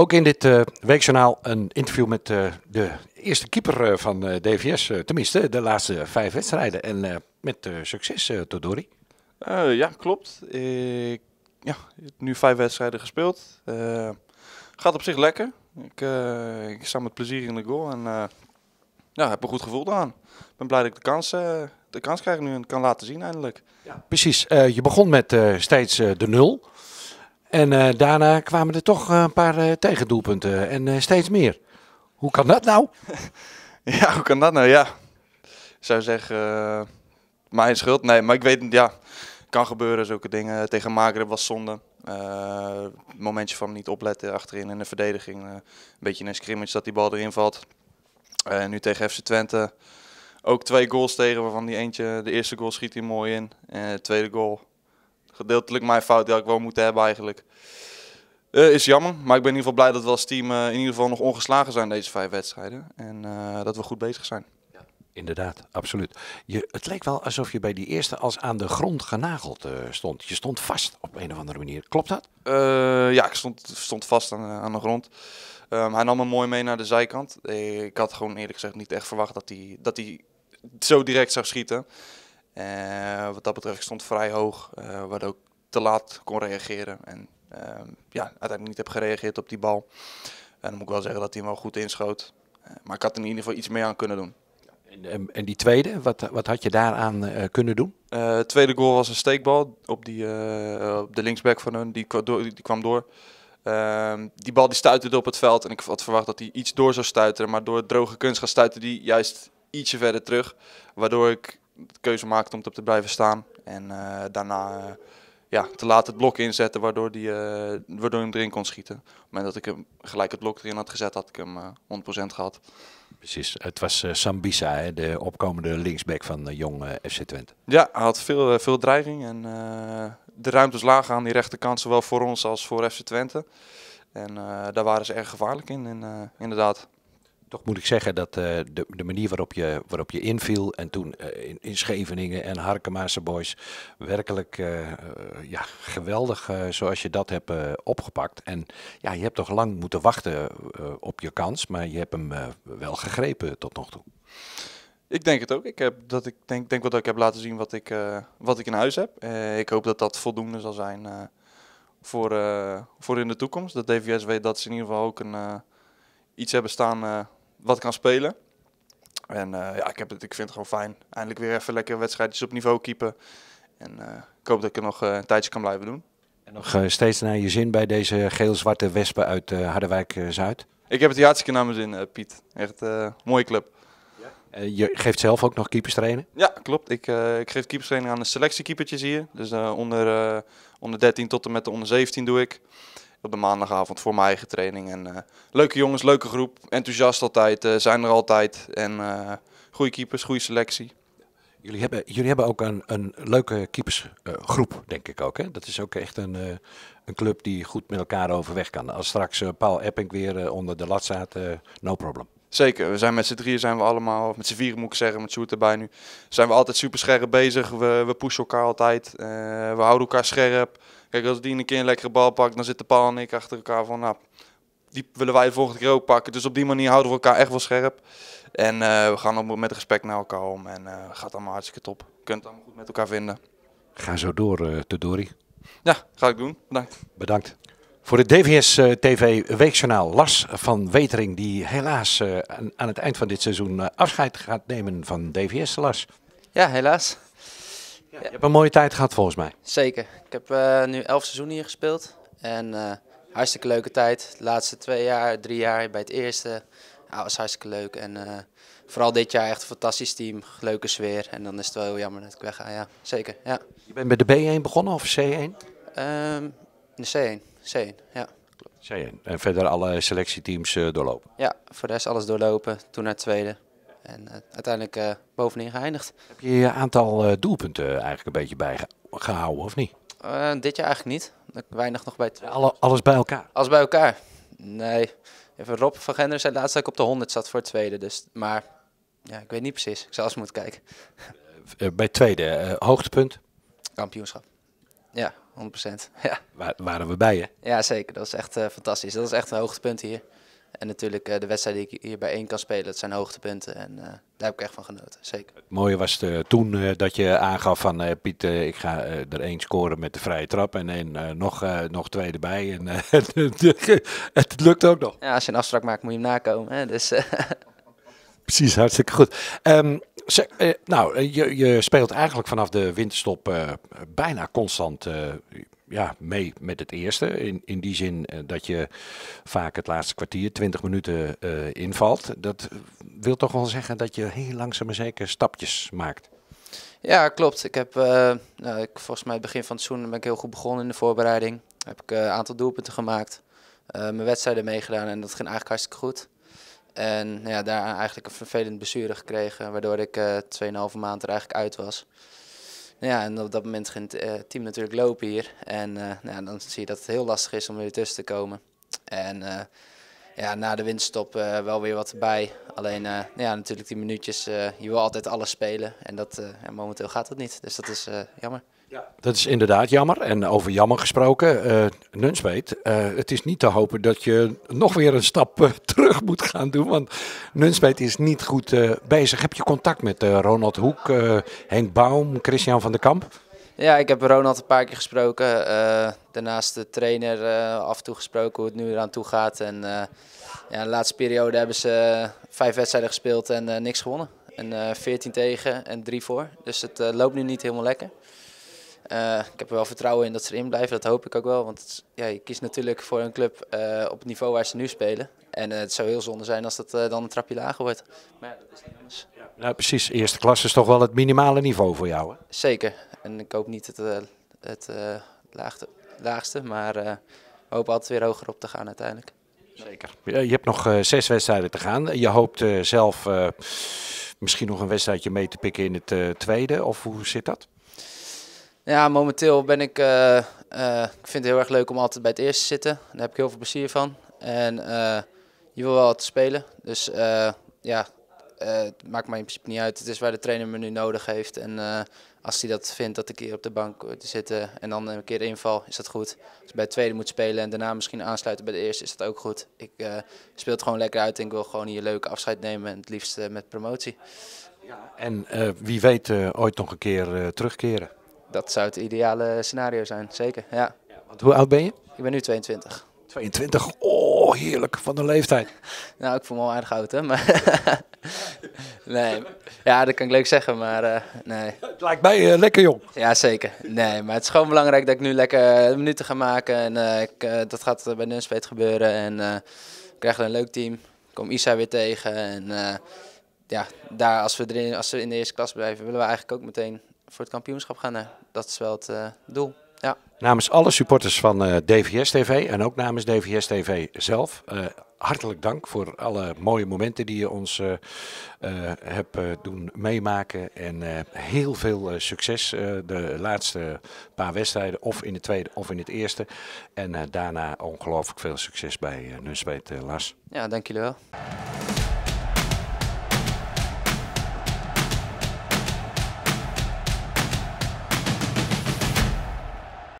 Ook in dit uh, weekjournaal een interview met eh, de eerste keeper eh, van DVS. tenminste, de laatste vijf wedstrijden. En met succes, Todori. ja, klopt. Ik, ja, nu vijf wedstrijden gespeeld. gaat op zich lekker. Ik, ik, sta met plezier in de goal en ja, heb een goed gevoel aan. Ik ben blij dat ik de kans, de kans krijg nu en kan laten zien eindelijk. Ja, precies. je begon met steeds de nul. En eh, daarna kwamen er toch eh, een paar eh, tegendoelpunten en steeds meer. Hoe kan dat nou? ja, hoe kan dat nou? Ja, ik zou zeggen, mijn schuld. Nee, maar ik weet, ja, kan gebeuren zulke dingen. Tegen was zonde. momentje van niet opletten achterin in de verdediging. een beetje een scrimmage dat die bal erin valt. nu tegen FC Twente ook twee goals tegen, waarvan die eentje, de eerste goal schiet hij mooi in. En de tweede goal gedeeltelijk mijn fout, die had ik wel moeten hebben eigenlijk. Eh, is jammer, maar ik ben in ieder geval blij dat we als team eh, in ieder geval nog ongeslagen zijn deze vijf wedstrijden. En eh, dat we goed bezig zijn. Ja, inderdaad, absoluut. Je, het leek wel alsof je bij die eerste als aan de grond genageld stond. Je stond vast op een of andere manier. Klopt dat? ja, ik stond, stond vast aan, aan de grond. Ehm, hij nam me mooi mee naar de zijkant. Ik had gewoon eerlijk gezegd niet echt verwacht dat hij, dat hij zo direct zou schieten. Eh, wat dat betreft stond vrij hoog, eh, waardoor ik te laat kon reageren. En ehm, ja, uiteindelijk niet heb gereageerd op die bal. En dan moet ik wel zeggen dat hij hem wel goed inschoot. Eh, maar ik had er in ieder geval iets meer aan kunnen doen. En, ehm, en die tweede, wat, wat had je daaraan kunnen doen? Uh, tweede goal was een steekbal op, die, op de linksback van hun. Die, kwam door. Ehm, die bal die stuitte op het veld. En ik had verwacht dat hij iets door zou stuiten, Maar door droge kunst gaan stuiten die juist ietsje verder terug. Waardoor ik de keuze maakt om te blijven staan. En eh, daarna eh, ja, te laten het blok inzetten waardoor, die, eh, waardoor hij erin kon schieten. Op het moment dat ik hem gelijk het blok erin had gezet, had ik hem 100% gehad. Precies, het was Sambisa, hè, de opkomende linksback van Jong FC Twente. Ja, hij had veel, veel dreiging en de ruimtes lagen aan die rechterkant, zowel voor ons als voor FC Twente. En daar waren ze erg gevaarlijk in, in inderdaad toch moet ik zeggen dat eh, de, de, manier waarop je, waarop je inviel en toen eh, in, Scheveningen en Harkemaarse Boys werkelijk eh, ja, geweldig zoals je dat hebt opgepakt. En ja, je hebt toch lang moeten wachten op je kans, maar je hebt hem wel gegrepen tot nog toe. Ik denk het ook. Ik heb, dat ik denk, denk wel dat ik heb laten zien wat ik, wat ik in huis heb. ik hoop dat dat voldoende zal zijn voor, voor in de toekomst. Dat DVS weet dat ze in ieder geval ook een, iets hebben staan wat kan spelen. En eh, ja, ik, heb het, ik vind het gewoon fijn. Eindelijk weer even lekker wedstrijdjes op niveau keeper En eh, ik hoop dat ik er nog eh, een tijdje kan blijven doen. En nog steeds naar je zin bij deze geel-zwarte wespen uit Harderwijk-Zuid? Ik heb het hartstikke naar mijn zin, Piet. Echt een mooie club. je geeft zelf ook nog keepers trainen? Ja, klopt. Ik, ik geef keepers training aan de selectiekeepertjes hier. Dus onder, onder 13 tot en met de onder 17 doe ik op de maandagavond voor mijn eigen training. En, eh, leuke jongens, leuke groep, enthousiast altijd, eh, zijn er altijd. En eh, goede keepers, goede selectie. Jullie hebben, jullie hebben ook een, een leuke keepersgroep, denk ik ook. Hè? Dat is ook echt een, een club die goed met elkaar overweg kan. Als straks Paul Epping weer onder de lat staat, no problem. Zeker, we zijn met z'n drieën zijn we allemaal, of met z'n vier moet ik zeggen, met Sjoerd erbij nu, zijn we altijd super scherp bezig. We, we pushen elkaar altijd, we houden elkaar scherp. Kijk, als die een keer een lekkere bal pakt, dan zitten paal en ik achter elkaar van, nou, die willen wij de volgende keer ook pakken. Dus op die manier houden we elkaar echt wel scherp. En eh, we gaan op, met respect naar elkaar om. En eh, gaat allemaal hartstikke top. Je kunt het allemaal goed met elkaar vinden. Ga zo door, uh, eh, Tudori. Ja, ga ik doen. Bedankt. Bedankt. Voor het DVS TV Weekjournaal Lars van Wetering, die helaas aan het eind van dit seizoen afscheid gaat nemen van DVS. Lars. Ja, helaas. Ja, Je hebt een mooie tijd gehad volgens mij. Zeker. Ik heb eh, nu elf seizoenen hier gespeeld. En eh, hartstikke leuke tijd. De laatste twee jaar, drie jaar bij het eerste. Ja, was hartstikke leuk. En eh, vooral dit jaar echt een fantastisch team. Leuke sfeer. En dan is het wel heel jammer dat ik wegga. Ja, zeker. Ja. Je bent bij de B1 begonnen of C1? Ehm, de C1. C1, ja. C1. En verder alle selectieteams doorlopen? Ja, voor de rest alles doorlopen. Toen naar het tweede. En eh, uiteindelijk eh, bovenin geëindigd. Heb je je aantal eh, doelpunten eigenlijk een beetje bijgehouden of niet? dit jaar eigenlijk niet. Weinig nog bij... Alle, alles bij elkaar? Alles bij elkaar. Nee. Even Rob van Gender zei laatst dat ik op de 100 zat voor het tweede. Dus, maar ja, ik weet niet precies. Ik zal eens moeten kijken. bij het tweede, hoogtepunt? Kampioenschap. Ja, 100%. Ja. Waar, waren we bij, hè? Ja, zeker. Dat is echt fantastisch. Dat is echt een hoogtepunt hier. En natuurlijk eh, de wedstrijd die ik hier bij één kan spelen, dat zijn hoogtepunten. En eh, daar heb ik echt van genoten, zeker. Het mooie was de, eh, toen dat je aangaf van uh, Piet, ik ga er één scoren met de vrije trap en één, nog, nog twee erbij. En het lukt ook nog. Ja, als je een afspraak maakt moet je hem nakomen. Hè? Dus, Precies, hartstikke goed. Ehm, nou, je, je, speelt eigenlijk vanaf de winterstop bijna constant ja, mee met het eerste. In, in die zin eh, dat je vaak het laatste kwartier, 20 minuten eh, invalt. Dat wil toch wel zeggen dat je heel langzaam maar zeker stapjes maakt. Ja, klopt. Ik heb eh, nou, ik, volgens mij het begin van het seizoen ben ik heel goed begonnen in de voorbereiding. Heb ik een aantal doelpunten gemaakt, mijn wedstrijden meegedaan en dat ging eigenlijk hartstikke goed. En nou ja, daar eigenlijk een vervelend blessure gekregen, waardoor ik 2,5 maand er eigenlijk uit was ja, en op dat moment ging eh, het team natuurlijk lopen hier. En eh, nou, dan zie je dat het heel lastig is om weer tussen te komen. En eh, ja, na de winststop wel weer wat erbij Alleen nou ja, natuurlijk die minuutjes, je wil altijd alles spelen. En dat, momenteel gaat dat niet. Dus dat is jammer. Ja. Dat is inderdaad jammer. En over jammer gesproken, uh, Nunspeet, eh, het is niet te hopen dat je nog weer een stap eh, terug moet gaan doen. Want Nunspeet is niet goed bezig. Heb je contact met Ronald Hoek, Henk Baum, Christian van der Kamp? Ja, ik heb Ronald een paar keer gesproken. daarnaast de trainer af en toe gesproken hoe het nu eraan toe gaat. En ja, de laatste periode hebben ze vijf wedstrijden gespeeld en niks gewonnen. En 14 tegen en 3 voor. Dus het loopt nu niet helemaal lekker. Eh, ik heb er wel vertrouwen in dat ze erin blijven, dat hoop ik ook wel. Want ja, je kiest natuurlijk voor een club eh, op het niveau waar ze nu spelen. En eh, het zou heel zonde zijn als dat dan een trapje lager wordt. Maar ja, dat is Ja, nou precies, eerste klasse is toch wel het minimale niveau voor jou hè? Zeker, en ik hoop niet het, het laagste, laagste, maar we hopen altijd weer hoger op te gaan uiteindelijk. Zeker. Je hebt nog zes wedstrijden te gaan. Je hoopt zelf misschien nog een wedstrijdje mee te pikken in het tweede, of hoe zit dat? Ja, momenteel ben ik. Eh, eh, ik vind het heel erg leuk om altijd bij het eerste te zitten. Daar heb ik heel veel plezier van. En eh, je wil wel wat spelen. Dus ja, het maakt mij in principe niet uit. Het is waar de trainer me nu nodig heeft. En als hij dat vindt, dat ik hier op de bank te zitten en dan een keer inval, is dat goed. Als ik bij het tweede moet spelen en daarna misschien aansluiten bij de eerste, is dat ook goed. Ik speel het gewoon lekker uit en ik wil gewoon hier leuk afscheid nemen. En het liefst met promotie. Ja, en wie weet ooit nog een keer terugkeren dat zou het ideale scenario zijn, zeker. Ja. ja. want hoe oud ben je? Ik ben nu 22. 22, oh heerlijk, van de leeftijd. nou, ik voel me al aardig oud, hè. Maar nee, ja, dat kan ik leuk zeggen, maar eh, nee. Het lijkt mij eh, lekker jong. Ja, zeker. Nee, maar het is gewoon belangrijk dat ik nu lekker eh, minuten ga maken. En ik, dat gaat bij Nunspeet gebeuren. En krijgen krijg een leuk team. Ik kom Isa weer tegen. En ja, daar, als, we erin, als we in de eerste klas blijven, willen we eigenlijk ook meteen voor het kampioenschap gaan. Eh, dat is wel het eh, doel. Ja. Namens alle supporters van eh, DVS TV en ook namens DVS TV zelf, hartelijk dank voor alle mooie momenten die je ons hebt doen meemaken. En heel veel succes de laatste paar wedstrijden, of in de tweede of in het eerste. En daarna ongelooflijk veel succes bij uh, Nunspeet Las. Ja, dank jullie wel.